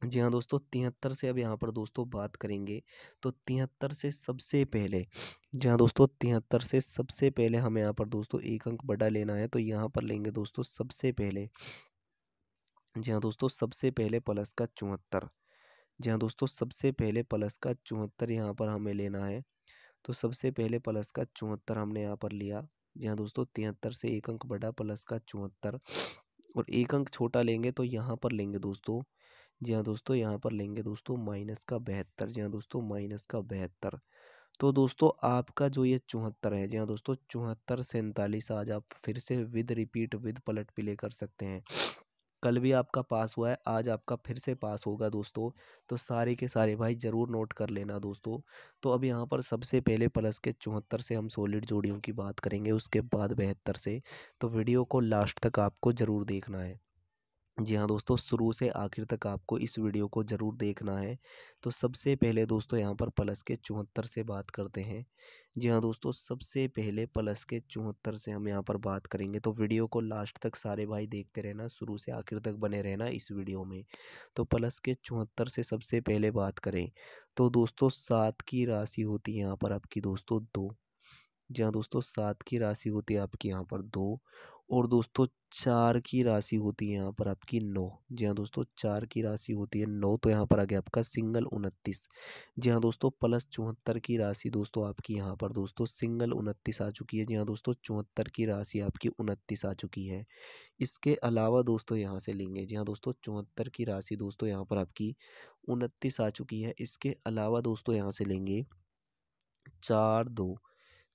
जी हाँ दोस्तों तिहत्तर से अब यहाँ पर दोस्तों बात करेंगे तो तिहत्तर से सबसे पहले जी हाँ दोस्तों तिहत्तर से सबसे पहले हमें यहाँ पर दोस्तों एक अंक बड़ा लेना है तो यहाँ पर लेंगे दोस्तों सबसे पहले जी हाँ दोस्तों सबसे पहले प्लस का चौहत्तर जी हाँ दोस्तों सबसे पहले प्लस का चौहत्तर यहाँ पर हमें लेना है तो सबसे पहले प्लस का चौहत्तर हमने यहाँ पर लिया जी हाँ दोस्तों तिहत्तर से एक अंक बड़ा प्लस का चौहत्तर और एक अंक छोटा लेंगे तो यहाँ पर लेंगे दोस्तों जी हाँ दोस्तों यहाँ पर लेंगे दोस्तों माइनस का बहत्तर जी हाँ दोस्तों माइनस का बहत्तर तो दोस्तों आपका जो ये चौहत्तर है जी हाँ दोस्तों चौहत्तर सैंतालीस आज आप फिर से विद रिपीट विद पलट भी ले कर सकते हैं कल भी आपका पास हुआ है आज आपका फिर से पास होगा दोस्तों तो सारे के सारे भाई ज़रूर नोट कर लेना दोस्तों तो अब यहाँ पर सबसे पहले प्लस के चौहत्तर से हम सॉलिड जोड़ियों की बात करेंगे उसके बाद बेहतर से तो वीडियो को लास्ट तक आपको ज़रूर देखना है जी हाँ दोस्तों शुरू से आखिर तक आपको इस वीडियो को ज़रूर देखना है तो सबसे पहले दोस्तों यहाँ पर प्लस के चौहत्तर से बात करते हैं जी हाँ दोस्तों सबसे पहले प्लस के चौहत्तर से हम यहाँ पर बात करेंगे तो वीडियो को लास्ट तक सारे भाई देखते रहना शुरू से आखिर तक बने रहना इस वीडियो में तो प्लस के चौहत्तर से सबसे पहले बात करें तो दोस्तों सात की राशि होती है यहाँ पर आपकी दोस्तों दो जी हाँ दोस्तों सात की राशि होती है आपकी यहाँ पर दो और दोस्तों चार की राशि होती है यहाँ पर आपकी नौ जी हाँ दोस्तों चार की राशि होती है नौ तो यहाँ पर आ गया आपका सिंगल उनतीस जी हाँ दोस्तों प्लस चौहत्तर की राशि दोस्तों आपकी यहाँ पर दोस्तों सिंगल उनतीस आ चुकी है जी हाँ दोस्तों चौहत्तर की राशि आपकी उनतीस आ चुकी है इसके अलावा दोस्तों यहाँ से लेंगे जी हाँ दोस्तों चौहत्तर की राशि दोस्तों यहाँ पर आपकी उनतीस आ चुकी है इसके अलावा दोस्तों यहाँ से लेंगे चार दो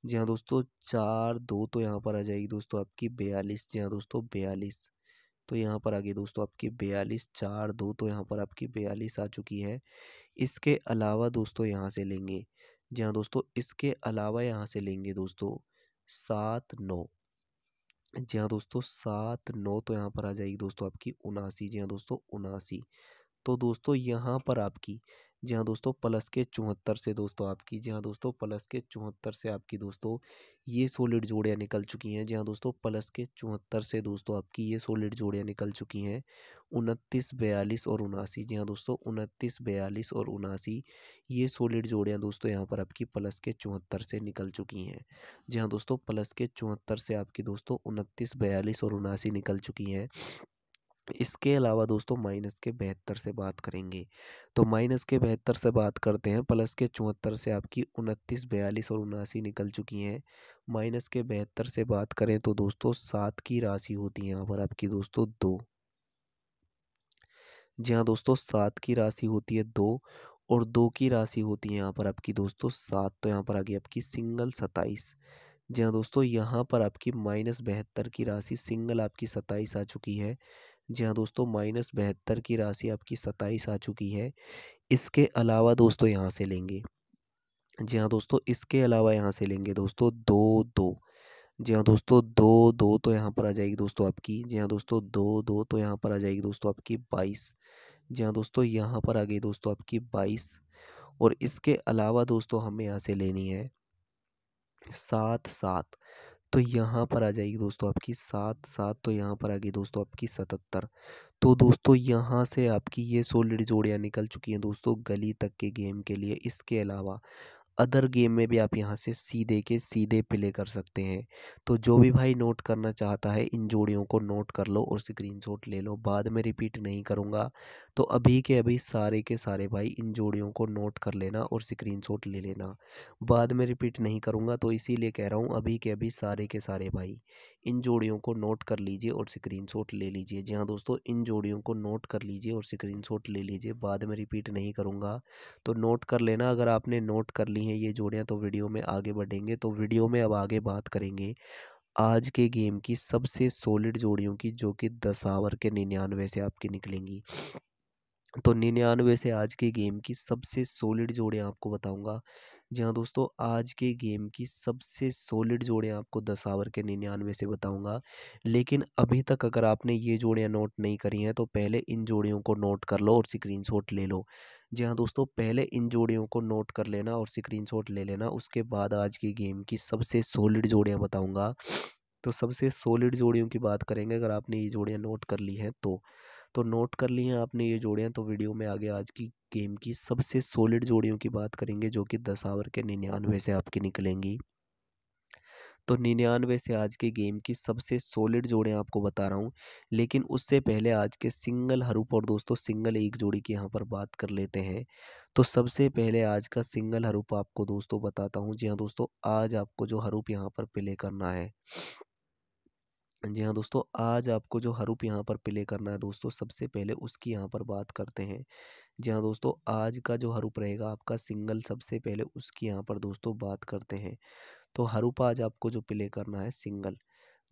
जी हाँ दोस्तों चार दो तो यहाँ पर आ जाएगी दोस्तों आपकी बयालीस जी हाँ दोस्तों बयालीस तो यहाँ पर आ गई दोस्तों आपकी बयालीस चार दो तो यहाँ पर आपकी बयालीस आ चुकी है इसके अलावा दोस्तों यहाँ से लेंगे जी हाँ दोस्तों इसके अलावा यहाँ से लेंगे दोस्तों सात नौ जी हाँ दोस्तों सात नौ तो यहाँ पर आ जाएगी दोस्तों आपकी उनासी जी हाँ दोस्तों उनासी तो दोस्तों यहाँ पर आपकी जी हाँ दोस्तों प्लस के चौहत्तर से दोस्तों आपकी जी हाँ दोस्तों प्लस के चौहत्तर से आपकी दोस्तों ये सोलिड जोड़ियाँ निकल चुकी हैं जी हाँ दोस्तों प्लस के चौहत्तर से दोस्तों आपकी ये सोलिड जोड़ियाँ निकल चुकी हैं उनतीस बयालीस और उनासी जी हाँ दोस्तों उनतीस बयालीस और उनासी ये सोलिड जोड़ियाँ दोस्तों यहाँ पर आपकी प्लस के चौहत्तर से निकल चुकी हैं जी हाँ दोस्तों प्लस के चौहत्तर से आपकी दोस्तों उनतीस बयालीस और उनासी निकल चुकी हैं इसके अलावा दोस्तों माइनस के बेहतर से बात करेंगे तो माइनस के बेहतर से बात करते हैं प्लस के चौहत्तर से आपकी उनतीस बयालीस और उनासी निकल चुकी हैं माइनस के बेहतर से बात करें तो दोस्तों सात की राशि होती है यहाँ पर आपकी दोस्तों दो जी हाँ दोस्तों सात की राशि होती है दो और दो की राशि होती है यहाँ पर आपकी दोस्तों सात तो यहाँ पर आ गई आपकी सिंगल सताइस जी हाँ दोस्तों यहाँ पर आपकी माइनस बेहतर की राशि सिंगल आपकी सताइस आ चुकी है जी हाँ दोस्तों माइनस बहत्तर की राशि आपकी सत्ताईस आ चुकी है इसके अलावा दोस्तों यहाँ से लेंगे जी हाँ दोस्तों इसके अलावा यहाँ से लेंगे दोस्तों दो दो जी हाँ दोस्तों दो दो तो यहाँ पर आ जाएगी दोस्तों आपकी जी हाँ दोस्तों दो दो तो यहाँ पर आ जाएगी दोस्तों आपकी बाईस जी हाँ दोस्तों यहाँ पर आ गई दोस्तों आपकी बाईस और इसके अलावा दोस्तों हमें यहाँ से लेनी है सात सात तो यहाँ पर आ जाएगी दोस्तों आपकी सात सात तो यहाँ पर आ गई दोस्तों आपकी सतहत्तर तो दोस्तों यहाँ से आपकी ये सोलह जोड़ियाँ निकल चुकी हैं दोस्तों गली तक के गेम के लिए इसके अलावा अदर गेम में भी आप यहाँ से सीधे के सीधे प्ले कर सकते हैं तो जो भी भाई नोट करना चाहता है इन जोड़ियों को नोट कर लो और स्क्रीन ले लो बाद में रिपीट नहीं करूँगा तो अभी के अभी सारे के सारे भाई इन जोड़ियों को नोट कर लेना और स्क्रीन ले लेना बाद में रिपीट नहीं करूँगा तो इसीलिए कह रहा हूँ अभी के अभी सारे के सारे भाई इन जोड़ियों को नोट कर लीजिए और स्क्रीनशॉट ले लीजिए जी हाँ दोस्तों इन जोड़ियों को नोट कर लीजिए और स्क्रीनशॉट ले लीजिए बाद में रिपीट नहीं करूँगा तो नोट कर लेना अगर आपने नोट कर ली हैं ये जोड़ियाँ तो वीडियो में आगे बढ़ेंगे तो वीडियो में अब आगे बात करेंगे आज के गेम की सबसे सॉलिड जोड़ियों की जो कि दस आवर के निन्यानवे से आपकी निकलेंगी तो निन्यानवे से आज के गेम की सबसे सॉलिड जोड़ियाँ आपको बताऊंगा जी हाँ दोस्तों आज के गेम की सबसे सॉलिड जोड़े आपको दस आवर के निन्यानवे से बताऊंगा लेकिन अभी तक अगर आपने ये जोड़ियाँ नोट नहीं करी हैं तो पहले इन जोड़ियों को नोट कर लो और स्क्रीन ले लो जी हाँ दोस्तों पहले इन जोड़ियों को नोट कर लेना और स्क्रीन ले लेना उसके बाद आज की गेम की सबसे सॉलिड जोड़ियाँ बताऊँगा तो सबसे सॉलिड जोड़ियों की बात करेंगे अगर आपने ये जोड़ियाँ नोट कर ली हैं तो तो नोट कर लिए हैं आपने ये जोड़ियाँ तो वीडियो में आगे आज की गेम की सबसे सॉलिड जोड़ियों की बात करेंगे जो कि दस आवर के निन्यानवे से आपकी निकलेंगी तो निन्यानवे से आज के गेम की सबसे सॉलिड जोड़ें आपको बता रहा हूँ लेकिन उससे पहले आज के सिंगल हरूप और दोस्तों सिंगल एक जोड़ी की यहाँ पर बात कर लेते हैं तो सबसे पहले आज का सिंगल हरूप आपको दोस्तों बताता हूँ जी हाँ दोस्तों आज आपको जो हरूप यहाँ पर प्ले करना है जी हाँ दोस्तों आज आपको जो हरूप यहाँ पर प्ले करना है दोस्तों सबसे पहले उसकी यहाँ पर बात करते हैं जी हाँ दोस्तों आज का जो हरूप रहेगा आपका सिंगल सबसे पहले उसकी यहाँ पर दोस्तों बात करते हैं तो हरूप आज आपको जो प्ले करना है सिंगल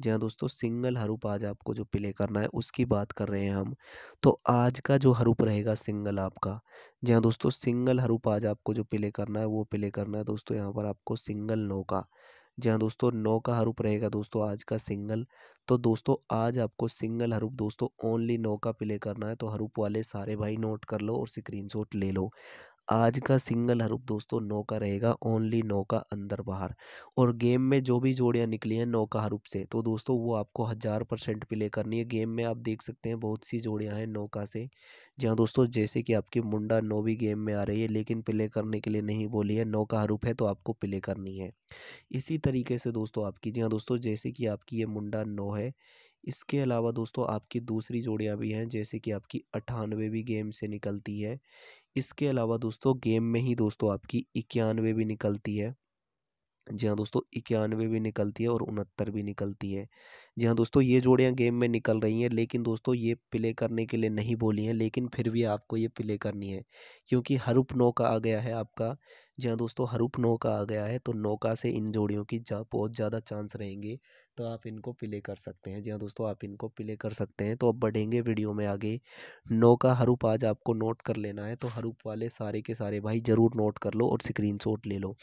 जी हाँ दोस्तों सिंगल हरूप आज आपको जो प्ले करना है उसकी बात कर रहे हैं हम तो आज का जो हरूप रहेगा सिंगल आपका जी हाँ दोस्तों सिंगल हरूप आज आपको जो प्ले करना है वो प्ले करना है दोस्तों यहाँ पर आपको सिंगल नौका का जी हाँ दोस्तों नौ का हरूप रहेगा दोस्तों आज का सिंगल तो दोस्तों आज आपको सिंगल हरूप दोस्तों ओनली नौ का प्ले करना है तो हरूप वाले सारे भाई नोट कर लो और स्क्रीनशॉट ले लो आज का सिंगल हरूप दोस्तों नौ का रहेगा ओनली नौ का अंदर बाहर और गेम में जो भी जोड़ियाँ निकली हैं नौ का हरूप से तो दोस्तों वो आपको हज़ार परसेंट प्ले करनी है गेम में आप देख सकते हैं बहुत सी जोड़ियाँ हैं नौ का से जी हाँ दोस्तों जैसे कि आपकी मुंडा नौ भी गेम में आ रही है लेकिन प्ले करने के लिए नहीं बोली है नौ का हरूप है तो आपको प्ले करनी है इसी तरीके से दोस्तों आपकी जी हाँ दोस्तों जैसे कि आपकी ये मुंडा नौ है इसके अलावा दोस्तों आपकी दूसरी जोड़ियाँ भी हैं जैसे कि आपकी अठानवे भी गेम से निकलती है इसके अलावा दोस्तों गेम में ही दोस्तों आपकी इक्यानवे भी निकलती है जी हाँ दोस्तों इक्यानवे भी निकलती है और उनहत्तर भी निकलती है जी हाँ दोस्तों ये जोड़ियाँ गेम में निकल रही हैं लेकिन दोस्तों ये प्ले करने के लिए नहीं बोली हैं लेकिन फिर भी आपको ये प्ले करनी है क्योंकि हरूप नौ का आ गया है आपका जी हाँ दोस्तों हरूप नौ का आ गया है तो नौका से इन जोड़ियों की जा बहुत ज़्यादा चांस रहेंगे तो आप इनको प्ले कर सकते हैं जी हाँ दोस्तों आप इनको प्ले कर सकते हैं तो अब बढ़ेंगे वीडियो में आगे नो का हरूप आज आपको नोट कर लेना है तो हरूप वाले सारे के सारे भाई ज़रूर नोट कर लो और स्क्रीन ले लो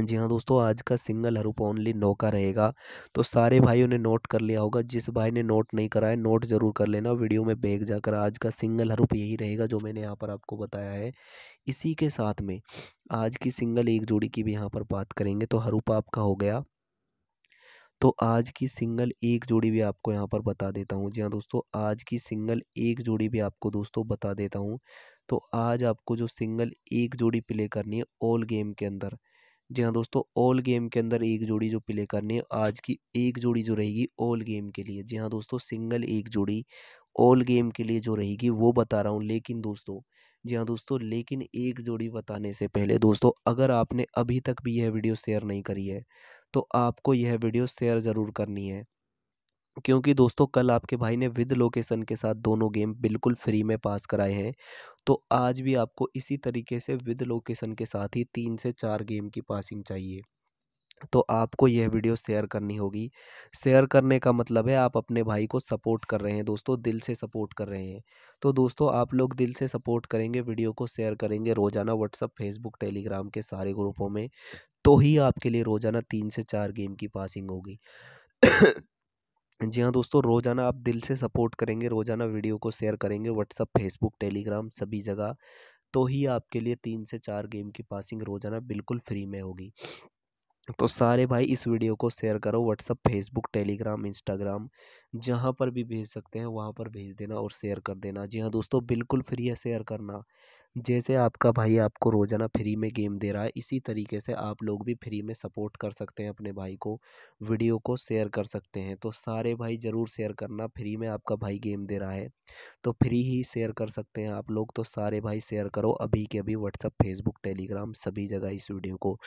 जी हाँ दोस्तों आज का सिंगल हरूप ओनली नौ का रहेगा तो सारे भाइयों ने नोट कर लिया होगा जिस भाई ने नोट नहीं करा है नोट ज़रूर कर लेना वीडियो में बैग जाकर आज का सिंगल हरूप यही रहेगा जो मैंने यहाँ पर आपको बताया है इसी के साथ में आज की सिंगल एक जोड़ी की भी यहाँ पर बात करेंगे तो हरूप आपका हो गया तो आज की सिंगल एक जोड़ी भी आपको यहाँ पर बता देता हूँ जी हाँ दोस्तों आज की सिंगल एक जोड़ी भी आपको दोस्तों बता देता हूँ तो आज आपको जो सिंगल एक जोड़ी प्ले करनी है ऑल गेम के अंदर जी हाँ दोस्तों ऑल गेम के अंदर एक जोड़ी जो प्ले करनी है आज की एक जोड़ी जो रहेगी ऑल गेम के लिए जी हाँ दोस्तों सिंगल एक जोड़ी ऑल गेम के लिए जो रहेगी वो बता रहा हूँ लेकिन दोस्तों जी हाँ दोस्तों लेकिन एक जोड़ी बताने से पहले दोस्तों अगर आपने अभी तक भी यह वीडियो शेयर नहीं करी है तो आपको यह वीडियो शेयर ज़रूर करनी है क्योंकि दोस्तों कल आपके भाई ने विद लोकेशन के साथ दोनों गेम बिल्कुल फ्री में पास कराए हैं तो आज भी आपको इसी तरीके से विद लोकेशन के साथ ही तीन से चार गेम की पासिंग चाहिए तो आपको यह वीडियो शेयर करनी होगी शेयर करने का मतलब है आप अपने भाई को सपोर्ट कर रहे हैं दोस्तों दिल से सपोर्ट कर रहे हैं तो दोस्तों आप लोग दिल से सपोर्ट करेंगे वीडियो को शेयर करेंगे रोज़ाना व्हाट्सअप फेसबुक टेलीग्राम के सारे ग्रुपों में तो ही आपके लिए रोज़ाना तीन से चार गेम की पासिंग होगी जी हाँ दोस्तों रोज़ाना आप दिल से सपोर्ट करेंगे रोज़ाना वीडियो को शेयर करेंगे व्हाट्सअप फेसबुक टेलीग्राम सभी जगह तो ही आपके लिए तीन से चार गेम की पासिंग रोज़ाना बिल्कुल फ्री में होगी तो सारे भाई इस वीडियो को शेयर करो व्हाट्सअप फेसबुक टेलीग्राम इंस्टाग्राम जहाँ पर भी भेज सकते हैं वहाँ पर भेज देना और शेयर कर देना जी हाँ दोस्तों बिल्कुल फ्री है शेयर करना जैसे आपका भाई आपको रोज़ाना फ्री में गेम दे रहा है इसी तरीके से आप लोग भी फ्री में सपोर्ट कर सकते हैं अपने भाई को वीडियो को शेयर कर सकते हैं तो सारे भाई ज़रूर शेयर करना फ्री में आपका भाई गेम दे रहा है तो फ्री ही शेयर कर सकते हैं आप लोग तो सारे भाई शेयर करो अभी के अभी व्हाट्सअप फेसबुक टेलीग्राम सभी जगह इस वीडियो को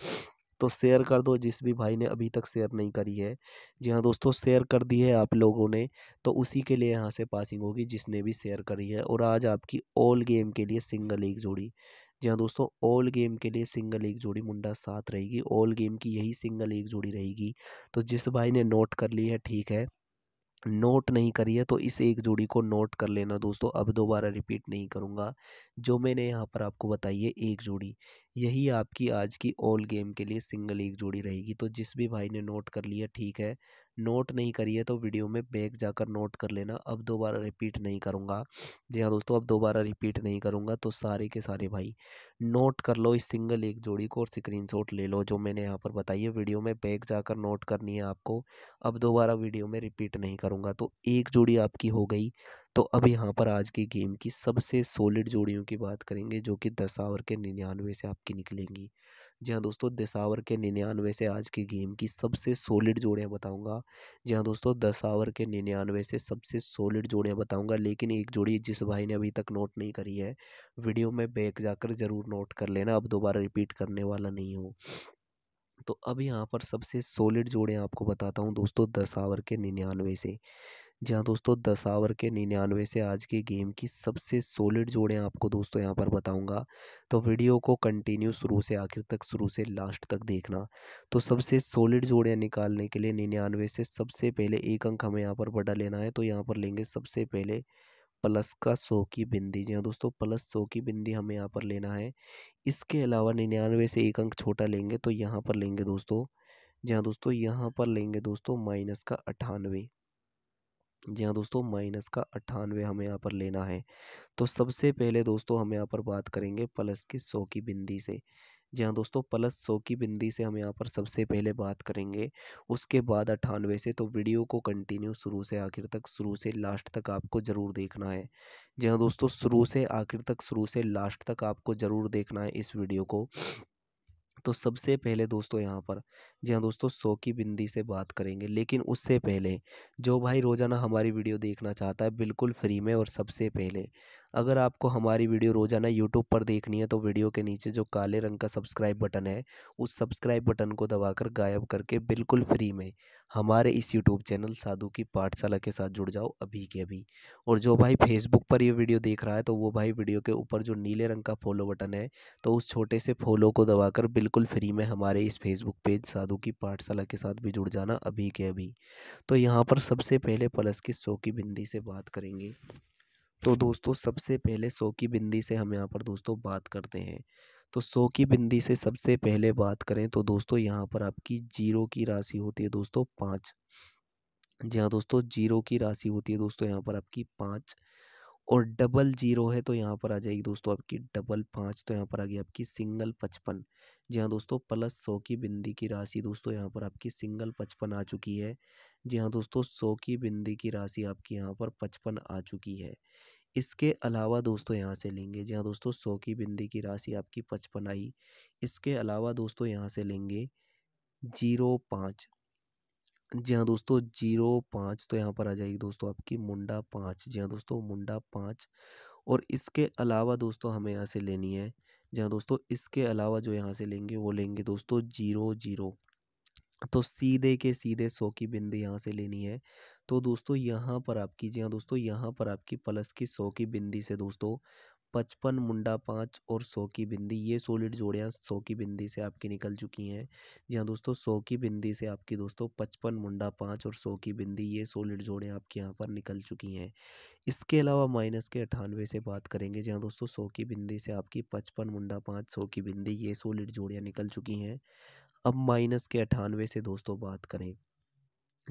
तो शेयर कर दो जिस भी भाई ने अभी तक शेयर नहीं करी है जी हाँ दोस्तों शेयर कर दी है आप लोगों ने तो उसी के लिए यहाँ से पासिंग होगी जिसने भी शेयर करी है और आज आपकी ऑल गेम के लिए सिंगल एक जोड़ी जी हाँ दोस्तों ऑल गेम के लिए सिंगल एक जोड़ी मुंडा साथ रहेगी ऑल गेम की यही सिंगल एक जोड़ी रहेगी तो जिस भाई ने नोट कर ली है ठीक है नोट नहीं करी है तो इस एक जोड़ी को नोट कर लेना दोस्तों अब दोबारा रिपीट नहीं करूँगा जो मैंने यहाँ पर आपको बताई है एक जोड़ी यही आपकी आज की ऑल गेम के लिए सिंगल एक जोड़ी रहेगी तो जिस भी भाई ने नोट कर लिया ठीक है नोट नहीं करी है तो वीडियो में बैक जाकर नोट कर लेना अब दोबारा रिपीट नहीं करूँगा जी हाँ दोस्तों अब दोबारा रिपीट नहीं करूँगा तो सारे के सारे भाई नोट कर लो इस सिंगल एक जोड़ी को और स्क्रीन ले लो जो मैंने यहाँ पर बताई है वीडियो में बैक जाकर नोट करनी है आपको अब दोबारा वीडियो में रिपीट नहीं करूँगा तो एक जोड़ी आपकी हो गई तो अब यहाँ पर आज की गेम की सबसे सॉलिड जोड़ियों की बात करेंगे जो कि दस ओवर के निन्यानवे से आपकी निकलेंगी जी हाँ दोस्तों दिसावर के निन्यानवे से आज की गेम की सबसे सोलिड जोड़ियाँ बताऊंगा जी हाँ दोस्तों दसावर के निन्यानवे से सबसे सोलिड जोड़ियाँ बताऊंगा लेकिन एक जोड़ी जिस भाई ने अभी तक नोट नहीं करी है वीडियो में बैक जाकर ज़रूर नोट कर लेना अब दोबारा रिपीट करने वाला नहीं हो तो अब यहाँ पर सबसे सोलिड जोड़ियाँ आपको बताता हूँ दोस्तों दसावर के निन्यानवे से जी हाँ दोस्तों दस आवर के निन्यानवे से आज के गेम की सबसे सॉलिड जोड़ें आपको दोस्तों यहाँ पर बताऊंगा तो वीडियो को कंटिन्यू शुरू से आखिर तक शुरू से लास्ट तक देखना तो सबसे सॉलिड जोड़े निकालने के लिए निन्यानवे से सबसे पहले एक अंक हमें यहाँ पर बड़ा लेना है तो यहाँ पर लेंगे सबसे पहले प्लस का सौ की बिंदी जी हाँ दोस्तों प्लस सौ की बिंदी हमें यहाँ पर लेना है इसके अलावा निन्यानवे से एक अंक छोटा लेंगे तो यहाँ पर लेंगे दोस्तों जी हाँ दोस्तों यहाँ पर लेंगे दोस्तों माइनस का अठानवे जी हाँ दोस्तों माइनस का अट्ठानवे हमें यहाँ पर लेना है तो सबसे पहले दोस्तों हम यहाँ पर बात करेंगे प्लस की सौ की बिंदी से जी हाँ दोस्तों प्लस सौ की बिंदी से हम यहाँ पर सबसे पहले बात करेंगे उसके बाद अट्ठानवे से तो वीडियो को कंटिन्यू शुरू से आखिर तक शुरू से लास्ट तक आपको ज़रूर देखना है जी हाँ दोस्तों शुरू से आखिर तक शुरू से लास्ट तक आपको ज़रूर देखना है इस वीडियो को तो सबसे पहले दोस्तों यहाँ पर जी हाँ दोस्तों सौ की बिंदी से बात करेंगे लेकिन उससे पहले जो भाई रोज़ाना हमारी वीडियो देखना चाहता है बिल्कुल फ्री में और सबसे पहले अगर आपको हमारी वीडियो रोज़ाना यूट्यूब पर देखनी है तो वीडियो के नीचे जो काले रंग का सब्सक्राइब बटन है उस सब्सक्राइब बटन को दबाकर गायब करके बिल्कुल फ्री में हमारे इस यूट्यूब चैनल साधु की पाठशाला के साथ जुड़ जाओ अभी के अभी और जो भाई फेसबुक पर ये वीडियो देख रहा है तो वो भाई वीडियो के ऊपर जो नीले रंग का फॉलो बटन है तो उस छोटे से फॉलो को दबाकर बिल्कुल फ्री में हमारे इस फेसबुक पेज साधु की पाठशाला के साथ भी जुड़ जाना अभी के अभी तो यहाँ पर सबसे पहले प्लस की सौ की बिंदी से बात करेंगे तो दोस्तों सबसे पहले सौ की बिंदी से हम यहाँ पर दोस्तों बात करते हैं तो सौ की बिंदी से सबसे पहले बात करें तो दोस्तों यहाँ पर आपकी जीरो की राशि होती है दोस्तों पाँच जी हाँ दोस्तों जीरो की राशि होती है दोस्तों यहाँ पर आपकी पाँच और डबल जीरो है तो यहाँ पर आ जाएगी दोस्तों आपकी डबल पाँच तो यहाँ पर आ गई आपकी सिंगल पचपन जी हाँ दोस्तों प्लस सौ की बिंदी की राशि दोस्तों यहाँ पर आपकी सिंगल पचपन आ चुकी है जी हाँ दोस्तों सौ की बिंदी की राशि आपकी यहाँ पर पचपन आ चुकी है इसके अलावा दोस्तों यहाँ से लेंगे जी हाँ दोस्तों सौ की बिंदी की राशि आपकी पचपन आई इसके अलावा दोस्तों यहाँ से लेंगे जीरो पाँच जी हाँ दोस्तों जीरो पाँच तो यहाँ पर आ जाएगी दोस्तों आपकी मुंडा पाँच जी हाँ दोस्तों मुंडा पाँच और इसके अलावा दोस्तों हमें यहाँ से लेनी है जी हाँ दोस्तों इसके अलावा जो यहाँ से लेंगे वो लेंगे दोस्तों जीरो जीरो तो सीधे के सीधे सौ की बिंदी यहाँ से लेनी है तो दोस्तों यहाँ पर आपकी जी हाँ दोस्तों यहाँ पर आपकी प्लस की सौ की बिंदी से दोस्तों पचपन मुंडा पाँच और सौ की बिंदी ये सोलिड जोड़ियाँ सौ की बिंदी से आपकी निकल चुकी हैं जी हाँ दोस्तों सौ की बिंदी से आपकी दोस्तों पचपन मुंडा पाँच और सौ की बिंदी ये सोलिड जोड़ियाँ आपकी यहाँ पर निकल चुकी हैं इसके अलावा माइनस के अठानवे से बात करेंगे जी हाँ दोस्तों सौ की बिंदी से आपकी पचपन मुंडा पाँच सौ की बिंदी ये सोलिड जोड़ियाँ निकल चुकी हैं अब माइनस के अठानवे से दोस्तों बात करें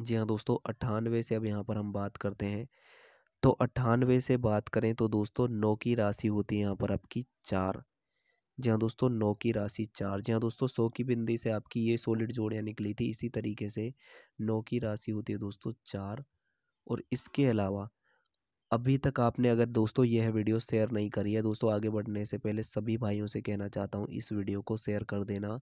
जी हाँ दोस्तों अट्ठानवे से अब यहाँ पर हम बात करते हैं तो अट्ठानवे से बात करें तो दोस्तों नौ की राशि होती है यहाँ पर आपकी चार जी हाँ दोस्तों नौ की राशि चार जी हाँ दोस्तों सौ की बिंदी से आपकी ये सोलिड जोड़ियाँ निकली थी इसी तरीके से नौ की राशि होती है दोस्तों चार और इसके अलावा अभी तक आपने अगर दोस्तों यह वीडियो शेयर नहीं करी है दोस्तों आगे बढ़ने से पहले सभी भाइयों से कहना चाहता हूँ इस वीडियो को शेयर कर देना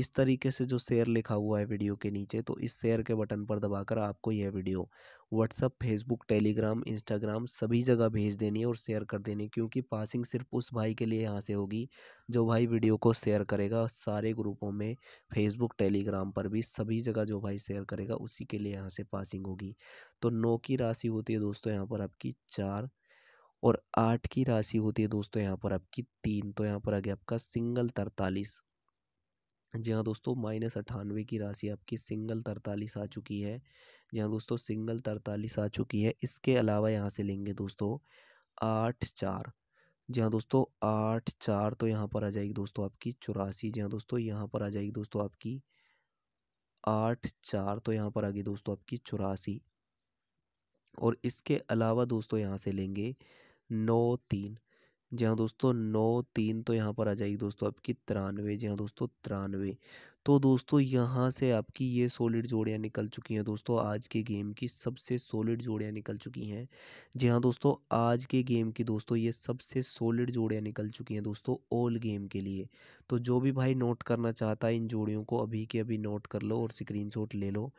इस तरीके से जो शेयर लिखा हुआ है वीडियो के नीचे तो इस शेयर के बटन पर दबाकर आपको यह video WhatsApp Facebook Telegram Instagram सभी जगह भेज देनी है और शेयर कर देनी है क्योंकि पासिंग सिर्फ उस भाई के लिए यहाँ से होगी जो भाई वीडियो को शेयर करेगा सारे ग्रुपों में फेसबुक टेलीग्राम पर भी सभी जगह जो भाई शेयर करेगा उसी के लिए यहाँ से पासिंग होगी तो नौ की राशि होती है दोस्तों यहाँ पर आपकी चार और आठ की राशि होती है दोस्तों यहाँ पर आपकी तीन तो यहाँ पर आ गया आपका सिंगल तरतालीस जी हाँ दोस्तों माइनस अट्ठानवे की राशि आपकी सिंगल तरतालीस आ चुकी है जी हाँ दोस्तों सिंगल तरतालीस आ चुकी है इसके अलावा यहाँ से लेंगे दोस्तों आठ चार जी हाँ दोस्तों आठ चार तो यहाँ पर आ जाएगी दोस्तों आपकी चौरासी जी हाँ दोस्तों यहाँ पर आ जाएगी दोस्तों आपकी आठ चार तो यहाँ पर आ गई दोस्तों आपकी चौरासी और इसके अलावा दोस्तों यहाँ से लेंगे नौ तीन जी हाँ दोस्तों नौ तीन तो यहाँ पर आ जाएगी दोस्तों आपकी तिरानवे जी हाँ दोस्तों तिरानवे तो दोस्तों यहाँ से आपकी ये सॉलिड जोड़ियाँ निकल चुकी हैं दोस्तों आज के गेम की सबसे सॉलिड जोड़ियाँ निकल चुकी हैं जी हाँ दोस्तों आज के गेम की दोस्तों ये सबसे सॉलिड जोड़ियाँ निकल चुकी हैं दोस्तों ऑल गेम के लिए तो जो भी भाई नोट करना चाहता है इन जोड़ियों को अभी के अभी नोट कर लो और स्क्रीन ले लो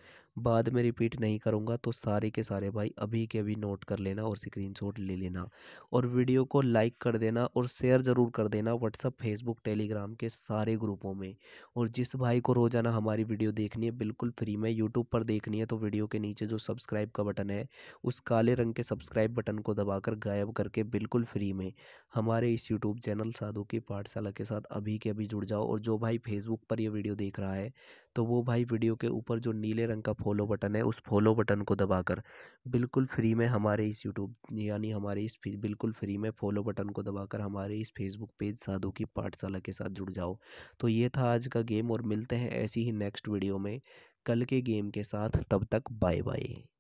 बाद में रिपीट नहीं करूँगा तो सारे के सारे भाई अभी के अभी नोट कर लेना और स्क्रीन ले लेना और वीडियो को लाइक कर देना और शेयर ज़रूर कर देना व्हाट्सअप फेसबुक टेलीग्राम के सारे ग्रुपों में और जिस भाई को रोज़ाना हमारी वीडियो देखनी है बिल्कुल फ्री में यूट्यूब पर देखनी है तो वीडियो के नीचे जो सब्सक्राइब का बटन है उस काले रंग के सब्सक्राइब बटन को दबाकर गायब करके बिल्कुल फ्री में हमारे इस यूट्यूब चैनल साधु की पाठशाला के साथ अभी के अभी जुड़ जाओ और जो भाई फेसबुक पर यह वीडियो देख रहा है तो वो भाई वीडियो के ऊपर जो नीले रंग का फॉलो बटन है उस फॉलो बटन को दबाकर बिल्कुल फ्री में हमारे इस यूट्यूब यानी हमारे इस बिल्कुल फ्री में फॉलो बटन को दबाकर हमारे इस फेसबुक पेज साधु की पाठशाला के साथ जुड़ जाओ तो ये था आज का गेम और मिलते हैं ऐसी ही नेक्स्ट वीडियो में कल के गेम के साथ तब तक बाय बाय